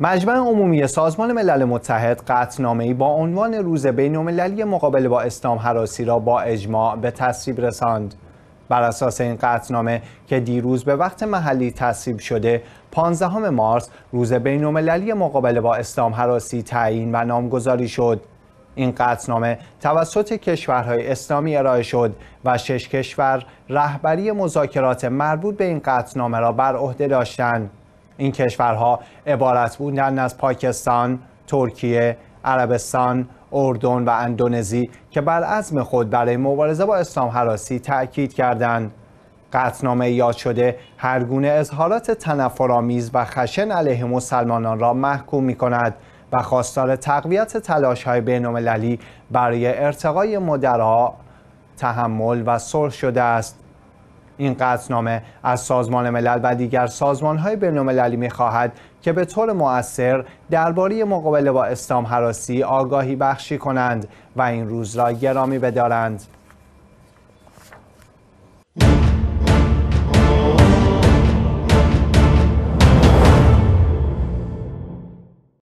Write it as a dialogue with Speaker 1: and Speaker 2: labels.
Speaker 1: مجمع عمومی سازمان ملل متحد قطعنامه‌ای با عنوان روز بین‌المللی مقابل با اسلام حراسی را با اجماع به تصویب رساند. بر اساس این قطنامه که دیروز به وقت محلی تصویب شده 15 مارس روز بین‌المللی مقابل با اسلام حراسی تعیین و نامگذاری شد. این قطنامه توسط کشورهای اسلامی ارائه شد و شش کشور رهبری مذاکرات مربوط به این قطنامه را بر عهده داشتند. این کشورها عبارت بودند از پاکستان، ترکیه، عربستان، اردن و اندونزی که بر عزم خود برای مبارزه با اسلام حراسی تأکید کردند. قطنامه یاد شده هرگونه اظهارات تنفرآمیز و خشن علیه مسلمانان را محکوم می کند و خواستار تقویت تلاش های بین برای ارتقای مدرها تحمل و صلح شده است. این نامه از سازمان ملل و دیگر سازمانهای بینالمللی میخواهد که به طور مؤثر درباره مقابله با اسلام حراسی آگاهی بخشی کنند و این روز را گرامی بدارند